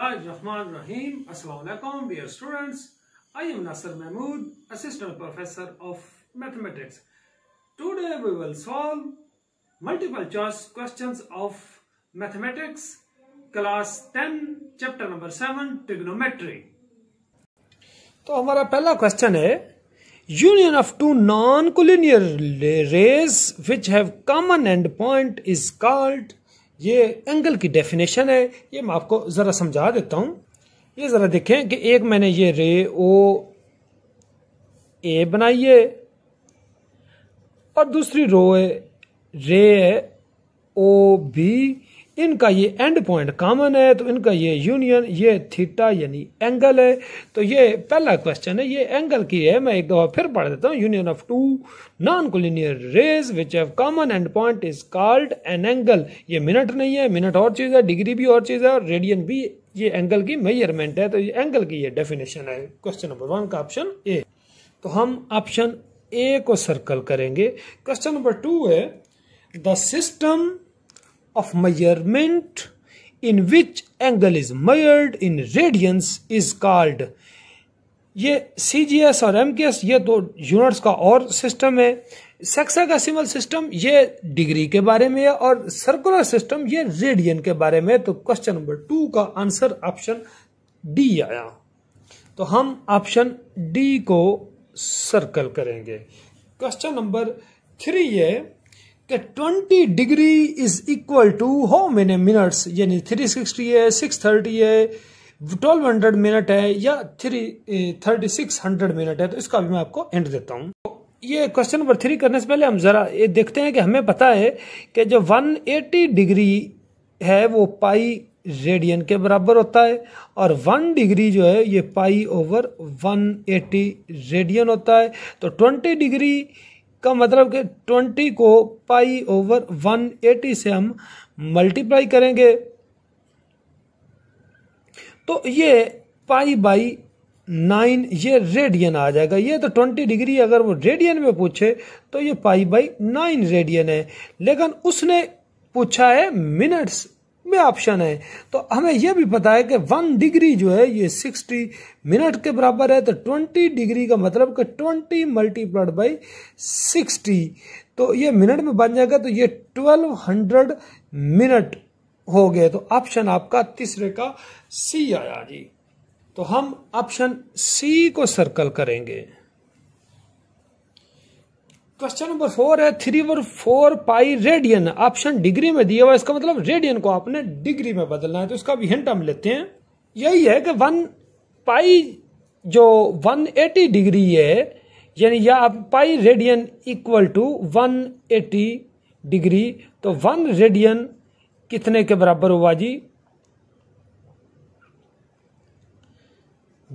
रहमान रहीम असलकम dear students I am Nasir Mahmood assistant professor of mathematics today we will solve multiple choice question of mathematics class ten chapter number seven trigonometry तो हमारा पहला question है union of two non collinear rays which have common end point is called ये angle की definition है ये मैं आपको ज़रा समझा देता हूँ ये ज़रा देखें कि एक मैंने ये रे ओ ए बनाई है और दूसरी रो है रे है ओ बी इनका ये एंड पॉइंट कॉमन है तो इनका ये यूनियन ये थीटा यानी एंगल है तो ये पहला क्वेश्चन है ये एंगल की है मैं एक दफा फिर पढ़ देता हूँ union of two non collinear rays which have common end point is called an angle ये मिनट नहीं है मिनट और चीज़ है डिग्री भी और चीज़ है और रेडियन भी ये एंगल की मेजरमेंट है तो ये एंगल की ये डेफिनेशन है क्वेश्चन नंबर वन का ऑप्शन ए तो हम ऑप्शन ए को सर्कल करेंगे क्वेश्चन नंबर टू है the system of measurement in which angle is measured in radians is called ये सी जी एस और एम के एस ये दो यूनिट्स का और सिस्टम है का सिमल सिस्टम ये डिग्री के बारे में है और सर्कुलर सिस्टम ये रेडियन के बारे में है तो क्वेश्चन नंबर टू का आंसर ऑप्शन डी आया तो हम ऑप्शन डी को सर्कल करेंगे क्वेश्चन नंबर थ्री है कि 20 degree is equal to how many minutes यानी 360 है 630 है 1200 मिनट है या three thirty six hundred minute है तो इसका भी मैं आपको एंड देता हूँ ये क्वेश्चन नंबर थ्री करने से पहले हम जरा ये देखते हैं कि हमें पता है कि जो 180 डिग्री है वो पाई रेडियन के बराबर होता है और वन डिग्री जो है ये पाई ओवर 180 रेडियन होता है तो 20 डिग्री का मतलब कि ट्वेंटी को पाई ओवर वन एटी से हम मल्टीप्लाई करेंगे तो ये पाई बाई नाइन ये रेडियन आ जाएगा ये तो ट्वेंटी डिग्री अगर वो रेडियन में पूछे तो ये पाई बाई नाइन रेडियन है लेकिन उसने पूछा है मिनट्स में ऑप्शन है तो हमें यह भी पता है कि वन डिग्री जो है ये सिक्सटी मिनट के बराबर है तो ट्वेंटी डिग्री का मतलब कि ट्वेंटी मल्टीप्लाइड बाई सिक्सटी तो ये मिनट में बन जाएगा तो ये ट्वेल्व हंड्रेड मिनट हो गए तो ऑप्शन आपका तीसरे का सी आया जी तो हम ऑप्शन सी को सर्कल करेंगे क्वेश्चन नंबर फोर है three over four pi radian option degree में दिया हुआ इसका मतलब रेडियन को आपने डिग्री में बदलना है तो इसका भी हिंट हम लेते हैं यही है कि वन पाई जो वन एटी डिग्री है यानी या आप pi radian equal to one eighty degree तो वन रेडियन कितने के बराबर हुआ जी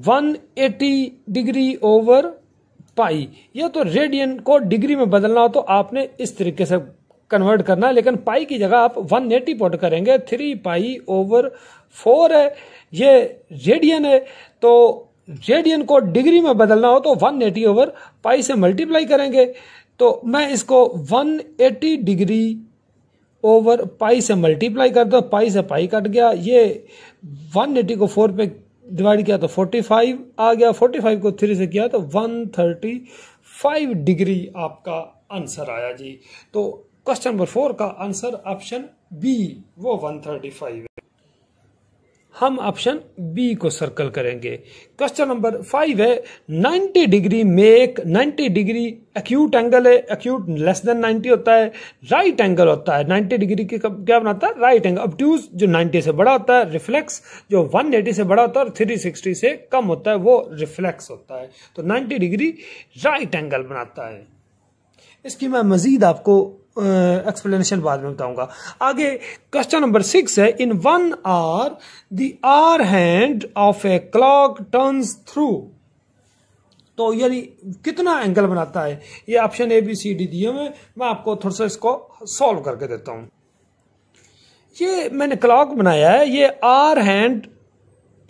one eighty degree over pi ये तो रेडियन को डिग्री में बदलना हो तो आपने इस तरीके से कन्वर्ट करना है लेकिन पाई की जगह आप 180 पुट करेंगे थ्री पाई ओवर फोर है ये रेडियन है तो रेडियन को डिग्री में बदलना हो तो 180 ओवर पाई से मल्टीप्लाई करेंगे तो मैं इसको 180 डिग्री ओवर पाई से मल्टीप्लाई कर दो पाई से पाई कट गया ये 180 को फोर पे डिवाइड किया तो 45 आ गया 45 को थ्री से किया तो 135 डिग्री आपका आंसर आया जी तो क्वेश्चन नंबर फोर का आंसर ऑप्शन बी वो 135 है हम ऑप्शन बी को सर्कल करेंगे क्वेश्चन नंबर फाइव है 90 degree make 90 degree acute angle है एक्यूट लेस देन 90 होता है राइट एंगल होता है 90 डिग्री के क्या बनाता है राइट एंगल अपट्यूज जो 90 से बड़ा होता है रिफ्लेक्स जो 180 से बड़ा होता है और 360 से कम होता है वो रिफ्लेक्स होता है तो नाइन्टी डिग्री राइट एंगल बनाता है इसकी मैं मजीद आपको एक्सप्लेनेशन बाद में बताऊंगा आगे क्वेश्चन नंबर सिक्स है in one hour the hour hand of a clock turns through तो यानी कितना एंगल बनाता है ये option A B C D दिए हुए मैं आपको थोड़ा सा इसको सॉल्व करके देता हूं ये मैंने क्लॉक बनाया है ये आर हैंड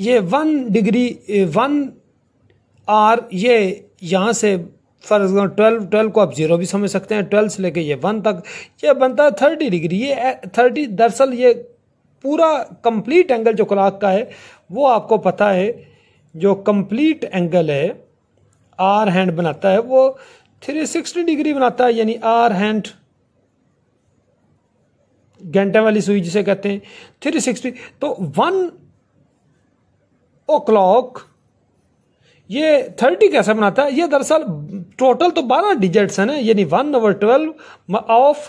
ये वन डिग्री वन आर ये यहां से फॉर एग्जाम्पल ट्वेल्व ट्वेल्व को आप जीरो भी समझ सकते हैं ट्वेल्व से लेके ये वन तक ये बनता है थर्टी डिग्री ये थर्टी दरअसल ये पूरा कंप्लीट एंगल जो क्लाक का है वो आपको पता है जो कंप्लीट एंगल है आर हैंड बनाता है वो थ्री सिक्सटी डिग्री बनाता है यानी आर हैंड घंटे वाली सुई जिसे कहते हैं थ्री सिक्सटी तो वन ओ क्लॉक ये थर्टी कैसे बनाता है ये दरअसल टोटल तो बारह डिजिट्स हैं ना यानी one over twelve of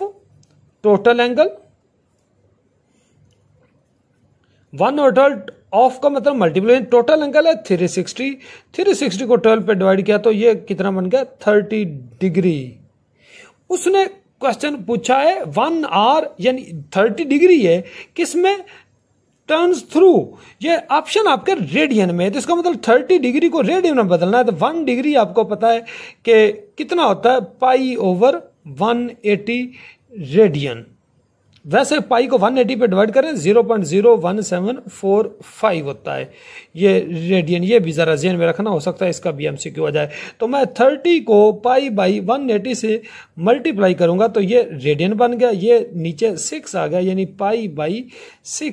total angle one over twelve of का मतलब मल्टीप्लाई टोटल एंगल है थ्री सिक्सटी थ्री सिक्सटी को ट्वेल्व पे डिवाइड किया तो ये कितना बन गया थर्टी डिग्री उसने क्वेश्चन पूछा है वन आर यानी थर्टी डिग्री है किसमें टर्न्स थ्रू ये ऑप्शन आपके रेडियन में है तो इसका मतलब थर्टी डिग्री को रेडियन में बदलना है तो वन डिग्री आपको पता है कि कितना होता है pi over one eighty radian वैसे पाई को 180 पे डिवाइड करें 0.01745 होता है ये रेडियन ये भी ज़रा जेन में रखना हो सकता है इसका बीएमसी एम क्यों आ जाए तो मैं 30 को पाई बाई 180 से मल्टीप्लाई करूंगा तो ये रेडियन बन गया ये नीचे 6 आ गया यानी पाई बाई 6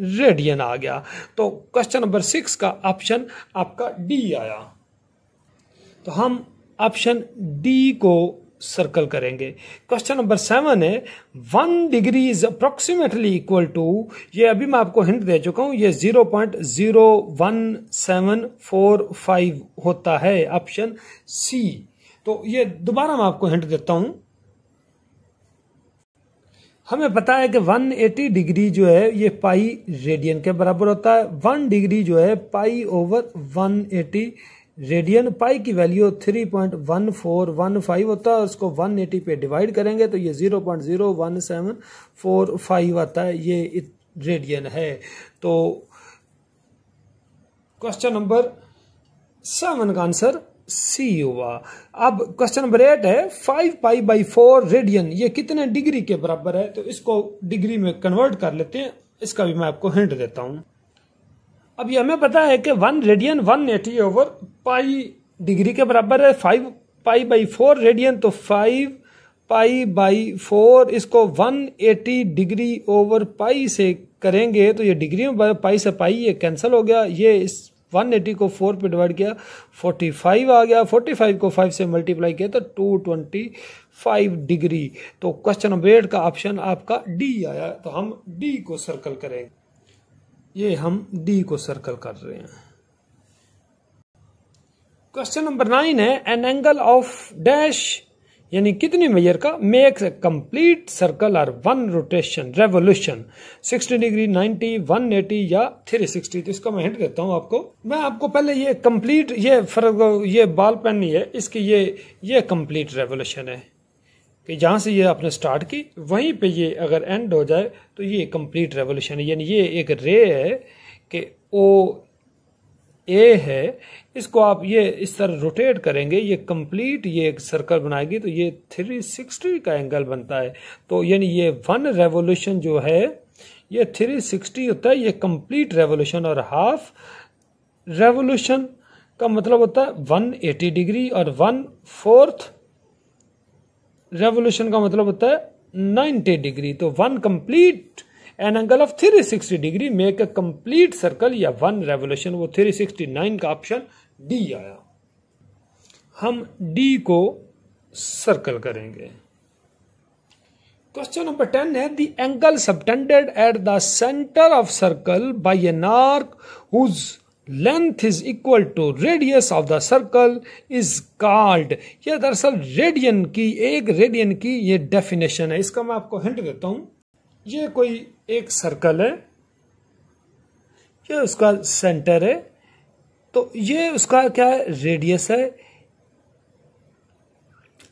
रेडियन आ गया तो क्वेश्चन नंबर सिक्स का ऑप्शन आपका डी आया तो हम ऑप्शन डी को सर्कल करेंगे क्वेश्चन नंबर सेवन है one degree is approximately equal to ये अभी मैं आपको हिंट दे चुका हूं ये zero point zero one seven four five होता है ऑप्शन सी तो ये दोबारा मैं आपको हिंट देता हूं हमें पता है कि 180 डिग्री जो है ये पाई रेडियन के बराबर होता है वन डिग्री जो है पाई ओवर 180 रेडियन पाई की वैल्यू 3.1415 होता है उसको 180 पे डिवाइड करेंगे तो ये 0.01745 आता है ये रेडियन है तो क्वेश्चन नंबर सेवन का आंसर सी हुआ अब क्वेश्चन नंबर एट है five pi by four radian ये कितने डिग्री के बराबर है तो इसको डिग्री में कन्वर्ट कर लेते हैं इसका भी मैं आपको हिंट देता हूं अब ये हमें पता है कि one radian one eighty over pi degree के बराबर है five pi by four radian तो फाइव पाई बाई फोर इसको one eighty degree over pi से करेंगे तो ये डिग्री में पाई से पाई ये कैंसिल हो गया ये इस 180 को फोर पे डिवाइड किया 45 आ गया 45 को 5 से मल्टीप्लाई किया तो 225 डिग्री तो क्वेश्चन नंबर एट का ऑप्शन आपका डी आया तो हम डी को सर्कल करें ये हम डी को सर्कल कर रहे हैं क्वेश्चन नंबर नाइन है एन एंगल ऑफ डैश यानी कितनी मेजर का मेक्स ए कंप्लीट सर्कल और वन रोटेशन रेवोल्यूशन 60 डिग्री 90 180 या 360 तो इसका मैं हिंट देता हूं आपको मैं आपको पहले ये कंप्लीट ये फर्क ये बाल पेन नहीं है इसकी ये ये कंप्लीट रेवोल्यूशन है कि जहां से ये आपने स्टार्ट की वहीं पे ये अगर एंड हो जाए तो ये कंप्लीट रेवोल्यूशन है यानी ये एक रे है कि ओ ए है इसको आप ये इस तरह रोटेट करेंगे ये कंप्लीट ये एक सर्कल बनाएगी तो ये 360 का एंगल बनता है तो यानी ये वन रेवोल्यूशन जो है ये 360 होता है ये कंप्लीट रेवोल्यूशन और हाफ रेवोल्यूशन का मतलब होता है 180 डिग्री और वन फोर्थ रेवोल्यूशन का मतलब होता है 90 डिग्री तो one complete an angle of 360 degree make a complete circle या वन रेवोल्यूशन वो 369 का ऑप्शन डी आया हम डी को सर्कल करेंगे क्वेश्चन नंबर टेन है the angle subtended at the centre of circle by an arc whose length is equal to radius of the circle is called यह दरअसल radian की एक रेडियन की ये डेफिनेशन है इसका मैं आपको हिंट देता हूं ये कोई एक सर्कल है ये उसका सेंटर है तो ये उसका क्या है रेडियस है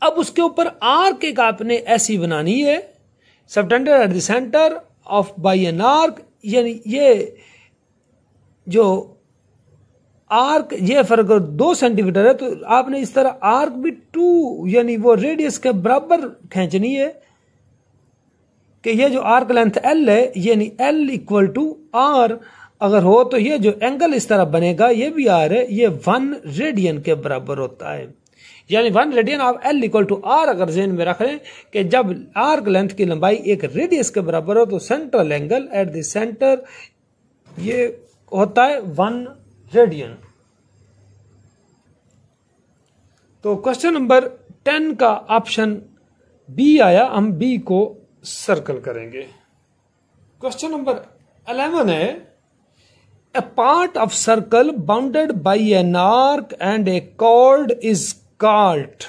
अब उसके ऊपर आर्क एक आपने ऐसी बनानी है subtended at the centre of by an arc यानी ये जो आर्क ये फर्क दो सेंटीमीटर है तो आपने इस तरह आर्क भी टू यानी वो रेडियस के बराबर खींचनी है कि ये जो आर्क लेंथ एल है यानी एल इक्वल टू आर अगर हो तो ये जो एंगल इस तरह बनेगा ये भी आर है ये वन रेडियन के बराबर होता है यानी वन रेडियन आप एल इक्वल टू आर अगर जेन में रख लें कि जब आर्क लेंथ की लंबाई एक रेडियस के बराबर हो तो central angle at the centre ये होता है वन रेडियन तो क्वेश्चन नंबर टेन का ऑप्शन बी आया हम बी को सर्कल करेंगे क्वेश्चन नंबर अलेवन है a part of circle bounded by an arc and a chord is called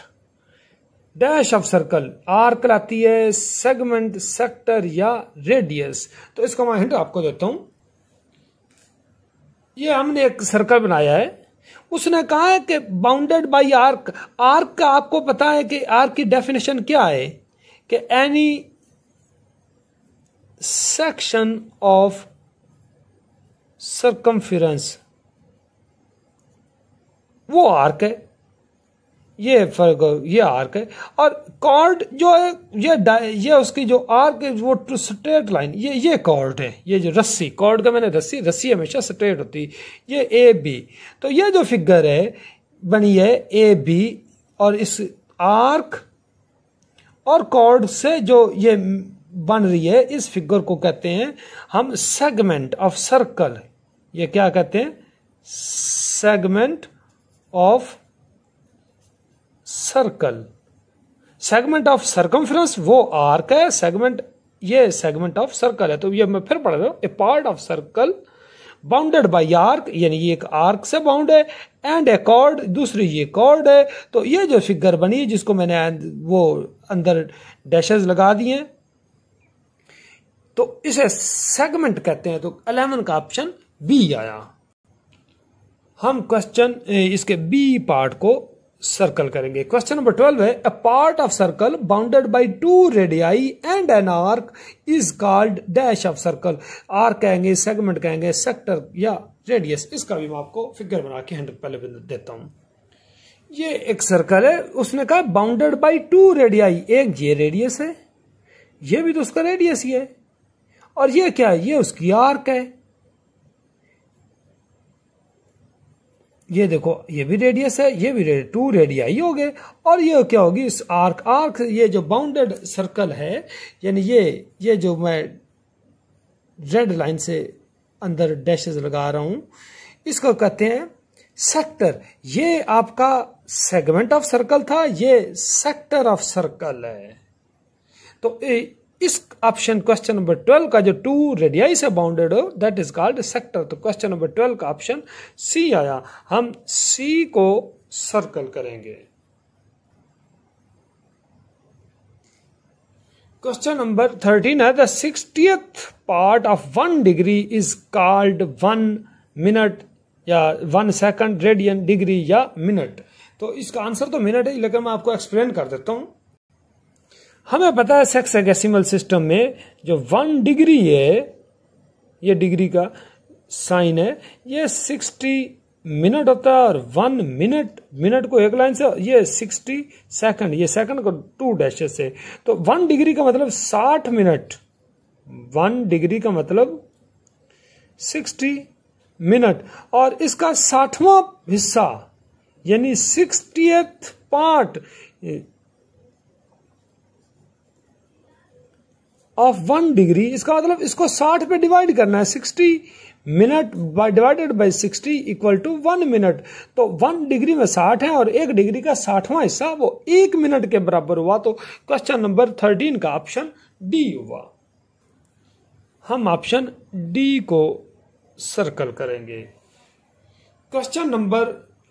dash of circle arc लाती है सेगमेंट सेक्टर या रेडियस तो इसका मैं हिंट आपको देता हूं ये हमने एक सर्कल बनाया है उसने कहा है कि बाउंडेड बाई आर्क आर्क का आपको पता है कि आर्क की डेफिनेशन क्या है कि एनी section of circumference वो आर्क है ये फर्क ये आर्क है और कॉर्ड जो है ये ये उसकी जो आर्क है वो स्ट्रेट लाइन ये ये कॉर्ड है ये जो रस्सी कॉर्ड का मैंने रस्सी रस्सी हमेशा स्ट्रेट होती ये ए बी तो ये जो फिगर है बनी है ए बी और इस आर्क और कॉर्ड से जो ये बन रही है इस फिगर को कहते हैं हम सेगमेंट ऑफ सर्कल ये क्या कहते हैं segment of circle segment of circumference वो आर्क है सेगमेंट ये सेगमेंट ऑफ सर्कल है तो ये मैं फिर पढ़ रहा हूं a part of circle bounded by arc यानी ये एक आर्क से बाउंड है एंड ए कॉर्ड दूसरी ये कॉर्ड है तो ये जो फिगर बनी है जिसको मैंने वो अंदर डैशेज लगा दिए तो इसे सेगमेंट कहते हैं तो अलेवन का ऑप्शन बी आया हम क्वेश्चन इसके बी पार्ट को सर्कल करेंगे क्वेश्चन नंबर ट्वेल्व है a part of circle bounded by two radii and an arc is called dash of circle arc कहेंगे सेगमेंट कहेंगे सेक्टर या रेडियस इसका भी मैं आपको फिगर बना के हैंडल पहले देता हूं ये एक सर्कल है उसने कहा बाउंडेड बाय टू रेडियाई एक ये रेडियस है ये भी तो उसका रेडियस ही है और ये क्या है ये उसकी आर्क है ये देखो ये भी रेडियस है ये भी रेडियस टू रेडियाई हो गए और ये क्या होगी इस आर्क आर्क ये जो बाउंडेड सर्कल है यानी ये ये जो मैं रेड लाइन से अंदर डैशेज लगा रहा हूं इसको कहते हैं सेक्टर ये आपका सेगमेंट ऑफ सर्कल था ये सेक्टर ऑफ सर्कल है तो इस ऑप्शन क्वेश्चन नंबर ट्वेल्व का जो टू रेडियाई से बाउंडेड हो दैट इज कॉल्ड सेक्टर तो क्वेश्चन नंबर ट्वेल्व का ऑप्शन सी आया हम सी को सर्कल करेंगे क्वेश्चन नंबर थर्टीन है the part of one degree is called one minute या वन सेकंड रेडियन डिग्री या मिनट तो इसका आंसर तो मिनट है लेकिन मैं आपको एक्सप्लेन कर देता हूं हमें पता है सेक्स एगेसिमल सिस्टम में जो वन डिग्री है ये डिग्री का साइन है ये सिक्सटी मिनट होता है और वन मिनट मिनट को एक लाइन से ये सिक्सटी सेकंड ये सेकंड को टू डैशेस से तो वन डिग्री का मतलब साठ मिनट वन डिग्री का मतलब सिक्सटी मिनट और इसका साठवां हिस्सा यानी sixty part of one degree इसका मतलब इसको साठ पे डिवाइड करना है sixty minute by divided by sixty equal to one minute तो वन डिग्री में साठ है और एक डिग्री का साठवां हिस्सा वो एक मिनट के बराबर हुआ तो क्वेश्चन नंबर थर्टीन का ऑप्शन डी हुआ हम ऑप्शन डी को सर्कल करेंगे question number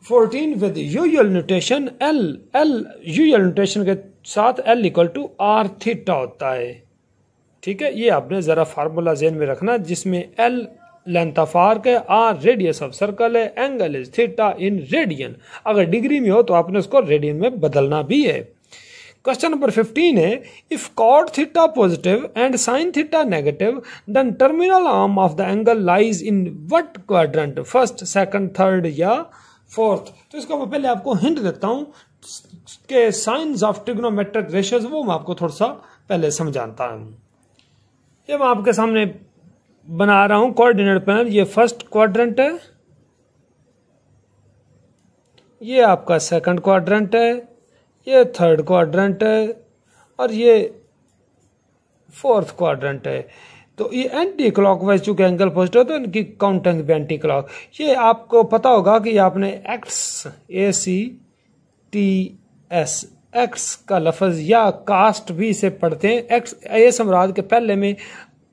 fourteen with usual usual notation L L usual usual notation के साथ L equal to R theta होता है ठीक है ये आपने ज़रा फार्मूला जेन में रखना जिसमें एल लेंथ ऑफ आर्क है आर रेडियस ऑफ सर्कल है angle is theta in radian अगर डिग्री में हो तो आपने उसको रेडियन में बदलना भी है क्वेश्चन नंबर फिफ्टीन है if cot theta positive and sine theta negative then terminal arm of the angle lies in what quadrant first second third या फोर्थ तो इसको मैं पहले आपको हिंट देता हूँ के साइंस ऑफ ट्रिग्नोमेट्रिक रेशियोज वो मैं आपको थोड़ा सा पहले समझाता हूँ ये मैं आपके सामने बना रहा हूं कोऑर्डिनेट पैनल ये फर्स्ट क्वाड्रेंट है ये आपका सेकंड क्वाड्रेंट है ये थर्ड क्वाड्रेंट है और ये फोर्थ क्वाड्रेंट है तो ये एंटी क्लॉक वाइज चूंकि एंगल पॉजिटिव है तो इनकी काउंटिंग भी एंटी क्लॉक ये आपको पता होगा कि आपने X A C T S X का लफज या कास्ट भी इसे पढ़ते हैं एक्स ए सम्राद के पहले में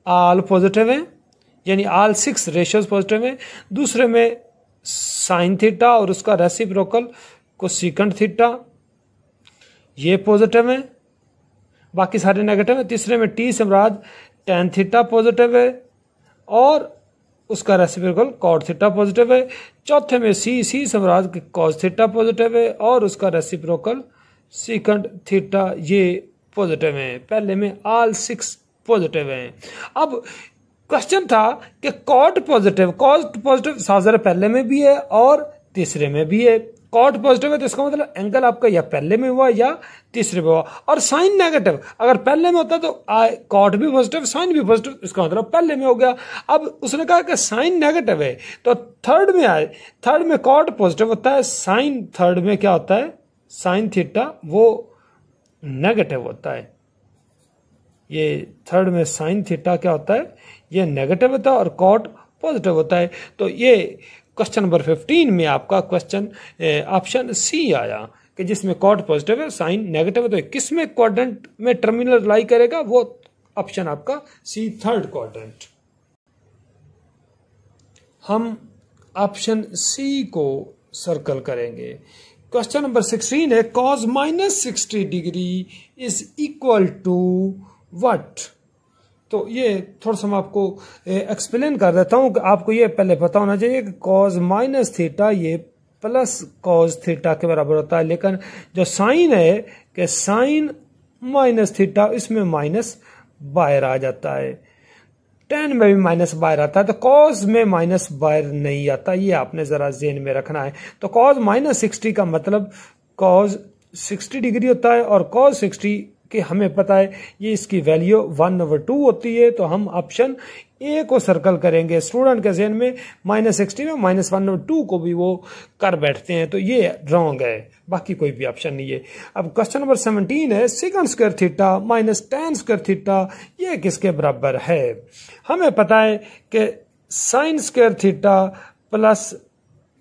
आल पॉजिटिव हैं यानी आल सिक्स रेशियोज पॉजिटिव हैं दूसरे में साइन थीटा और उसका रेसिप्रोकल को सिकंड थीटा ये पॉजिटिव है बाकी सारे नेगेटिव है तीसरे में टी सम्राट टेन थीटा पॉजिटिव है और उसका रेसिप्रोकल कॉड थीटा पॉजिटिव है चौथे में सी सी सम्राट कॉज थीटा पॉजिटिव है और उसका रेसिप्रोकल सिकंड थीटा ये पॉजिटिव है पहले में आल सिक्स पॉजिटिव है अब क्वेश्चन था कि कॉट पॉजिटिव कॉट पॉजिटिव साजर पहले में भी है और तीसरे में भी है कॉट पॉजिटिव है तो इसका मतलब एंगल आपका या पहले में हुआ या तीसरे में हुआ और साइन नेगेटिव अगर पहले में होता तो कॉट भी पॉजिटिव साइन भी पॉजिटिव इसका मतलब पहले में हो गया अब उसने कहा कि साइन नेगेटिव है तो थर्ड में आए थर्ड में कॉट पॉजिटिव होता है साइन थर्ड में क्या होता है साइन थीटा वो नेगेटिव होता है ये थर्ड में साइन थीटा क्या होता है ये नेगेटिव होता है और कॉट पॉजिटिव होता है तो ये क्वेश्चन नंबर फिफ्टीन में आपका क्वेश्चन ऑप्शन सी आया कि जिसमें कॉट पॉजिटिव है साइन नेगेटिव है तो किस में क्वाड्रेंट में टर्मिनल लाई करेगा वो ऑप्शन आपका सी थर्ड क्वाड्रेंट हम ऑप्शन सी को सर्कल करेंगे क्वेश्चन नंबर सिक्सटीन है cos minus sixty degree is equal to what तो ये थोड़ा सा मैं आपको एक्सप्लेन कर देता हूँ आपको ये पहले पता होना चाहिए कि कॉज माइनस थीटा ये प्लस कॉज थीटा के बराबर होता है लेकिन जो साइन है कि साइन माइनस थीटा इसमें माइनस बाहर आ जाता है टेन में भी माइनस बायर आता है तो कॉज में माइनस बायर नहीं आता ये आपने जरा जेन में रखना है तो कॉज माइनस सिक्सटी का मतलब कॉज सिक्सटी डिग्री होता है और कॉज सिक्सटी के हमें पता है ये इसकी वैल्यू वन ओवर टू होती है तो हम ऑप्शन ए को सर्कल करेंगे स्टूडेंट के जहन में माइनस सिक्सटीन और माइनस वन और टू को भी वो कर बैठते हैं तो ये रॉन्ग है बाकी कोई भी ऑप्शन नहीं है अब क्वेश्चन नंबर सेवनटीन है sec square theta minus tan square theta ये किसके बराबर है हमें पता है कि sine square theta plus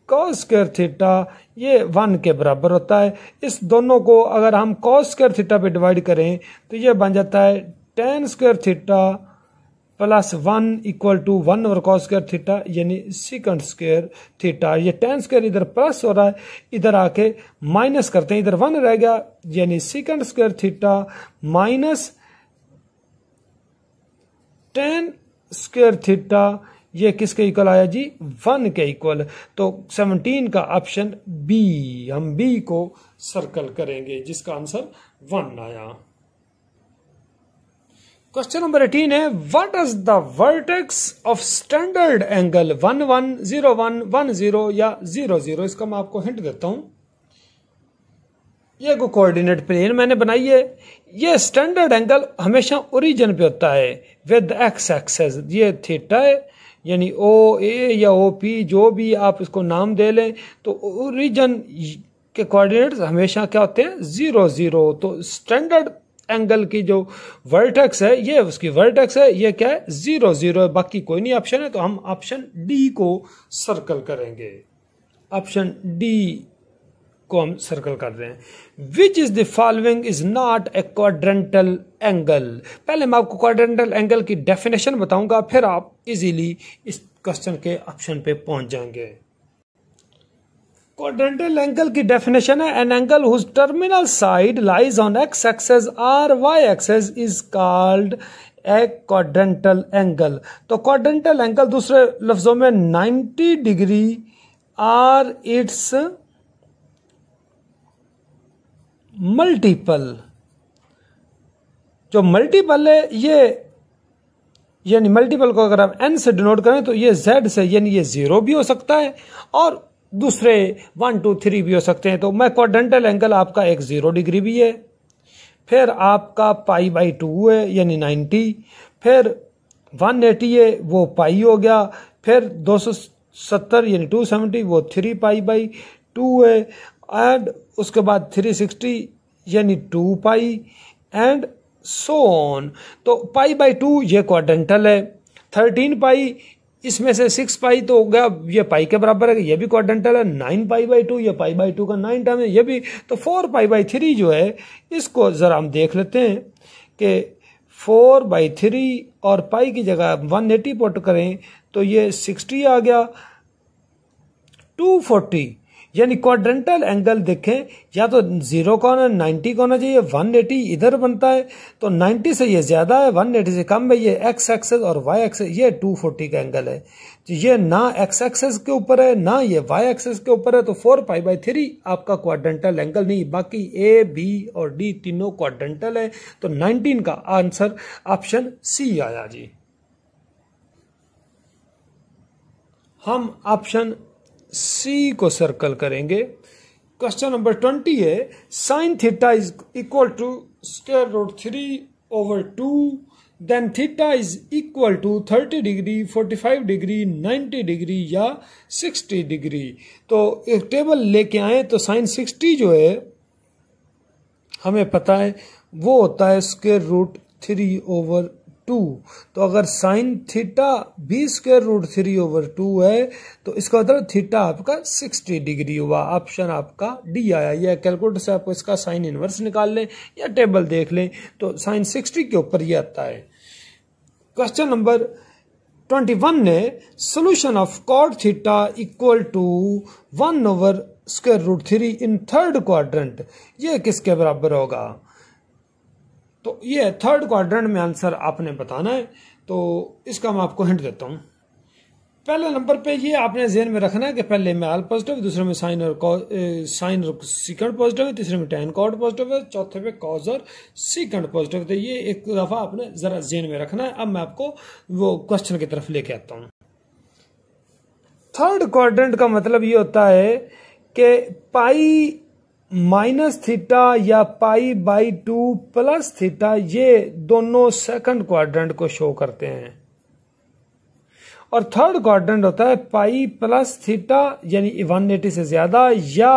cos square theta ये वन के बराबर होता है इस दोनों को अगर हम कॉस स्क्र थीटा पे डिवाइड करें तो यह बन जाता है tan square theta plus one equal to one और कॉस स्क्र थीटा यानी सिकंड स्क्र थीटा ये टेन स्क्र इधर प्लस हो रहा है इधर आके माइनस करते हैं इधर वन रह गया यानी secant square theta minus tan square theta ये किसके इक्वल आया जी वन के इक्वल तो सेवनटीन का ऑप्शन बी हम बी को सर्कल करेंगे जिसका आंसर वन आया क्वेश्चन नंबर एटीन है what is the vertex of standard angle one one zero one one zero या जीरो जीरो इसका मैं आपको हिंट देता हूं ये को कोऑर्डिनेट प्लेन मैंने बनाई है ये स्टैंडर्ड एंगल हमेशा ओरिजिन पे होता है विद एक्स एक्सेस ये थीटा है यानी ओ ए या ओ पी जो भी आप इसको नाम दे लें तो ओरिजिन के कोऑर्डिनेट्स हमेशा क्या होते हैं जीरो जीरो तो स्टैंडर्ड एंगल की जो वर्टेक्स है ये उसकी वर्टेक्स है ये क्या है जीरो जीरो है बाकी कोई नहीं ऑप्शन है तो हम ऑप्शन डी को सर्कल करेंगे ऑप्शन डी को हम सर्कल कर रहे हैं which is the following is not a quadrantal angle पहले मैं आपको क्वाड्रेंटल एंगल की डेफिनेशन बताऊंगा फिर आप इजीली इस क्वेश्चन के ऑप्शन पे पहुंच जाएंगे क्वाड्रेंटल एंगल की डेफिनेशन है an angle whose terminal side lies on X axis or Y axis is called a quadrantal angle तो क्वाड्रेंटल एंगल दूसरे लफ्जों में 90 डिग्री आर इट्स मल्टीपल जो मल्टीपल है ये यानी मल्टीपल को अगर हम एन से डिनोट करें तो ये जेड से यानी ये जीरो भी हो सकता है और दूसरे वन टू थ्री भी हो सकते हैं तो मैं क्वाड्रेंटल एंगल आपका एक ज़ीरो डिग्री भी है फिर आपका पाई बाई टू है यानी नाइन्टी फिर वन एटी है वो पाई हो गया फिर दो सौ सत्तर यानी टू सेवेंटी वो थ्री पाई बाई टू है एंड उसके बाद थ्री सिक्सटी यानी two pi and so on तो पाई बाई टू ये क्वाड्रेंटल है थर्टीन पाई इसमें से सिक्स पाई तो हो गया ये पाई के बराबर है ये भी क्वाड्रेंटल है नाइन पाई बाई टू ये पाई बाई टू का नाइन टाइम है ये भी तो फोर पाई बाई थ्री जो है इसको ज़रा हम देख लेते हैं कि फोर बाई थ्री और पाई की जगह वन एटी पोट करें तो ये सिक्सटी आ गया टू फोर्टी यानी क्वाड्रेंटल एंगल देखें या तो जीरो का होना नाइन्टी का होना चाहिए वन एटी इधर बनता है तो नाइन्टी से ये ज़्यादा है वन एटी से कम है ये एक्स एक्सेस और वाई एक्सेस ये टू फोर्टी का एंगल है तो ये ना एक्स एक्सेस के ऊपर है ना ये वाई एक्सेस के ऊपर है तो फोर पाई बाई थ्री आपका क्वाड्रेंटल एंगल नहीं बाकी ए बी और डी तीनों क्वाड्रेंटल है तो नाइनटीन का आंसर ऑप्शन सी आया जी हम ऑप्शन सी को सर्कल करेंगे क्वेश्चन नंबर ट्वेंटी है sine theta is equal to square root three over two then theta is equal to thirty degree forty five degree ninety degree या sixty degree तो एक table लेके आए तो sine sixty जो है हमें पता है वो होता है square root three over two तो अगर sine theta be square root three over two है तो इसका मतलब थीटा आपका सिक्सटी डिग्री हुआ ऑप्शन आपका डी आया या कैलकुलेटर से आपको इसका साइन इनवर्स निकाल लें या टेबल देख लें तो साइन सिक्सटी के ऊपर ये आता है क्वेश्चन नंबर ट्वेंटी वन ने solution of cot theta equal to one over square root three in third quadrant ये किसके बराबर होगा तो ये थर्ड क्वाड्रेंट में आंसर आपने बताना है तो इसका मैं आपको हिंट देता हूं पहले नंबर पे ये आपने जेन में रखना है कि पहले में आल पॉजिटिव दूसरे में साइन और साइन और सिकंड पॉजिटिव है तीसरे में टेन कॉड पॉजिटिव है चौथे पे कॉज और सिकंड पॉजिटिव तो ये एक दफ़ा आपने ज़रा जेन में रखना है अब मैं आपको वो क्वेश्चन की तरफ लेके आता हूं थर्ड क्वाड्रेंट का मतलब ये होता है कि पाई माइनस थीटा या pi by two plus theta ये दोनों सेकंड क्वाड्रेंट को शो करते हैं और थर्ड क्वाड्रेंट होता है पाई प्लस थीटा यानी वन एटी से ज्यादा या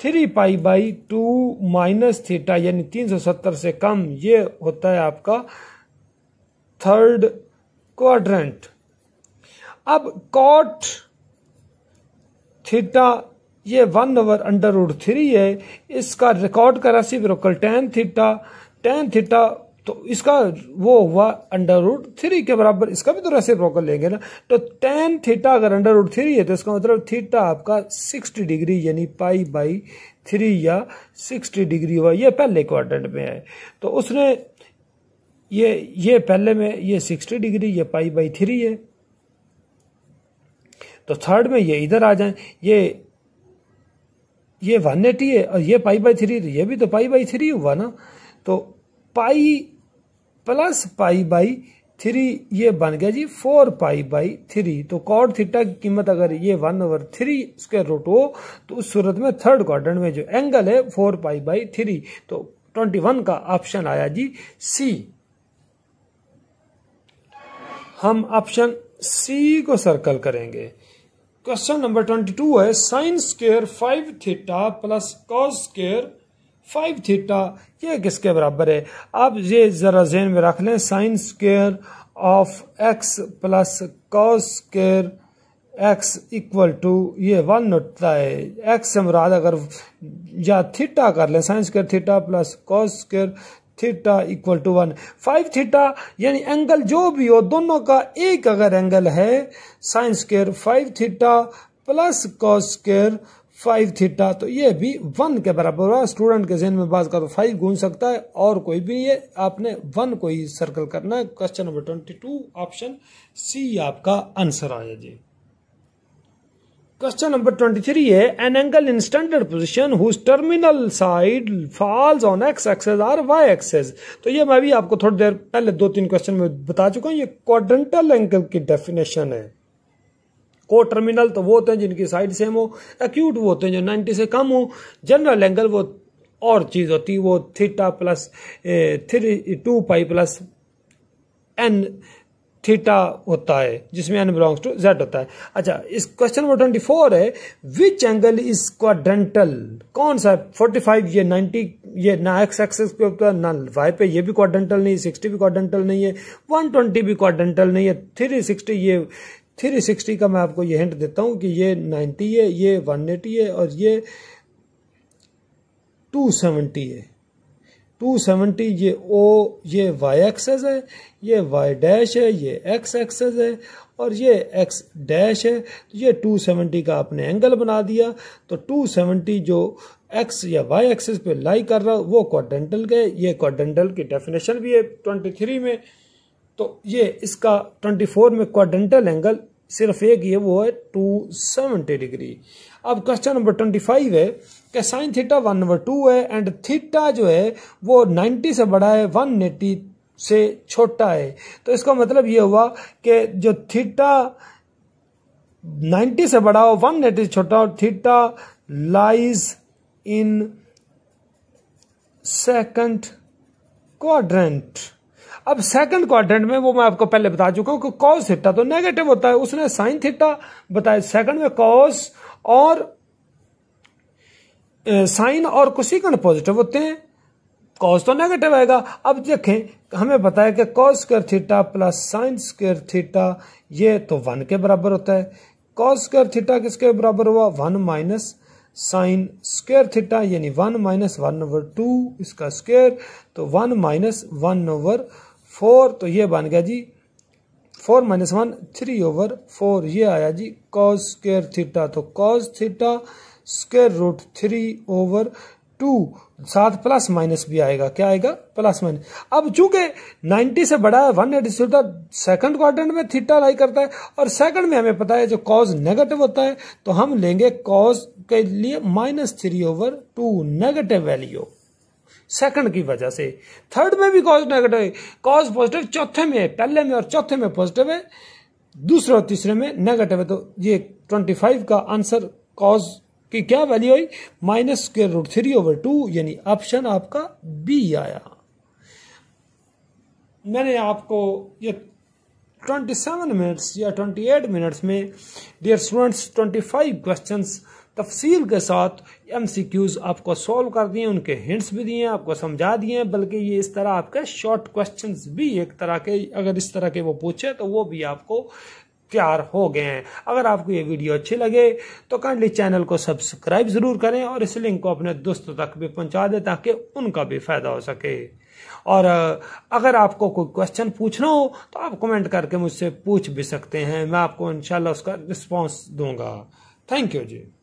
three pi by two minus theta यानी तीन सौ सत्तर से कम ये होता है आपका थर्ड क्वाड्रेंट अब कॉट थीटा ये one over under root three है इसका रिकॉर्ड का राशि बिल्कुल टेन थीटा टेन थीटा तो इसका वो हुआ अंडर रूट थ्री के बराबर इसका भी तो राशि ब्रोकल लेंगे ना तो टेन थीटा अगर अंडर रूट थ्री है तो इसका मतलब थीटा आपका सिक्सटी डिग्री यानी पाई बाई थ्री या सिक्सटी डिग्री हुआ ये पहले क्वार्टेंट में है तो उसने ये ये पहले में ये सिक्सटी डिग्री ये पाई बाई थ्री है तो थर्ड में ये इधर आ जाए ये ये वन एटी है और ये पाई बाई थ्री तो ये भी तो पाई बाई थ्री हुआ ना तो pi plus pi by three ये बन गया जी फोर पाई बाई थ्री तो कॉर्ड थीटा की कीमत अगर ये one over three square root हो तो उस सूरत में थर्ड क्वार में जो एंगल है फोर पाई बाई थ्री तो ट्वेंटी वन का ऑप्शन आया जी सी हम ऑप्शन सी को सर्कल करेंगे क्वेश्चन नंबर ट्वेंटी टू है sine square five theta plus cos square five theta ये किसके बराबर है आप ये ज़रा जेन में रख लें sine square of X plus cos square X equal to ये वन होता है एक्स से मुराद अगर या थीटा कर लें sine square theta plus cos square theta equal to one five theta यानी एंगल जो भी हो दोनों का एक अगर एंगल है sine square five theta plus cos square five theta तो ये भी वन के बराबर हुआ स्टूडेंट के जहन में बात करो फाइव घूम सकता है और कोई भी ये आपने वन को ही सर्कल करना है question number twenty two option C आपका आंसर आया जी क्वेश्चन नंबर ट्वेंटी थ्री है an angle in standard position whose terminal side falls on x axis or y axis तो ये मैं भी आपको थोड़ी देर पहले दो तीन क्वेश्चन में बता चुका हूँ ये क्वाड्रेंटल एंगल की डेफिनेशन है को टर्मिनल तो वो होते हैं जिनकी साइड सेम हो एक्यूट वो होते हैं जो 90 से कम हो जनरल एंगल वो और चीज़ होती है वो theta plus three two pi plus N theta होता है जिसमें एन बिलोंग्स टू जेड होता है अच्छा इस क्वेश्चन नंबर ट्वेंटी फोर है विच एंगल इज क्वाड्रेंटल कौन सा फोर्टी फाइव ये नाइन्टी ये ना एक्स एक्सेस पे होता है ना वाई पे ये भी क्वाड्रेंटल नहीं है सिक्सटी भी क्वाड्रेंटल नहीं है वन ट्वेंटी भी क्वाड्रेंटल नहीं है थ्री सिक्सटी ये थ्री सिक्सटी का मैं आपको ये हिंट देता हूँ कि ये नाइन्टी है ये वन एटी है और ये टू सेवेंटी है 270 ये ओ ये वाई एक्सेस है ये वाई डैश है ये एक्स एक्सेस है और ये एक्स डैश है तो ये 270 का आपने एंगल बना दिया तो 270 जो एक्स या वाई एक्सेस पे लाई कर रहा वो क्वाड्रेंटल के ये क्वाड्रेंटल की डेफिनेशन भी है 23 में तो ये इसका 24 में क्वाड्रेंटल एंगल सिर्फ एक ये वो है 270 डिग्री अब क्वेश्चन नंबर 25 है कि साइन थीटा वन व टू है एंड थीटा जो है वो नाइन्टी से बड़ा है वन 180 से छोटा है तो इसका मतलब ये हुआ कि जो थीटा नाइन्टी से बड़ा हो 180 से छोटा हो theta lies in second quadrant अब सेकंड क्वाड्रेंट में वो मैं आपको पहले बता चुका हूं कि कॉस थीटा तो नेगेटिव होता है उसने साइन थीटा बताया सेकंड में कॉस और साइन और कोसिकन पॉजिटिव होते हैं कॉज तो नेगेटिव आएगा अब देखें हमें बताया कि cos square theta plus sine square theta ये तो वन के बराबर होता है कॉज स्क्र थीटा किसके बराबर हुआ one minus sine square theta यानी one minus one over two इसका स्क्र तो one minus one over four तो ये बन गया जी four minus one three over four ये आया जी कॉज स्क्र थीटा तो cos theta square root three over two साथ प्लस माइनस भी आएगा क्या आएगा प्लस माइनस अब चूंकि 90 से बड़ा है one eighty theta second quarter में थीटा लाई करता है और सेकंड में हमें पता है जो कॉज नेगेटिव होता है तो हम लेंगे कॉज के लिए minus three over two negative value second की वजह से थर्ड में भी कॉज नेगेटिव है कॉज पॉजिटिव चौथे में पहले में और चौथे में पॉजिटिव है दूसरे और तीसरे में नेगेटिव है तो ये ट्वेंटी फाइव का आंसर कॉज कि क्या वैल्यू आई माइनस के रूट थ्री ओवर टू यानी ऑप्शन आपका बी आया मैंने आपको ये 27 मिनट्स या 28 मिनट्स में डियर स्टूडेंट्स 25 क्वेश्चंस तफसील के साथ एम सी क्यूज़ आपको सॉल्व कर दिए उनके हिंट्स भी दिए आपको समझा दिए बल्कि ये इस तरह आपके शॉर्ट क्वेश्चंस भी एक तरह के अगर इस तरह के वो पूछे तो वो भी आपको तैयार हो गए हैं अगर आपको ये वीडियो अच्छी लगे तो काइंडली चैनल को सब्सक्राइब ज़रूर करें और इस लिंक को अपने दोस्तों तक भी पहुंचा दें ताकि उनका भी फ़ायदा हो सके और अगर आपको कोई क्वेश्चन पूछना हो तो आप कमेंट करके मुझसे पूछ भी सकते हैं मैं आपको इनशाला उसका रिस्पॉन्स दूंगा थैंक यू जी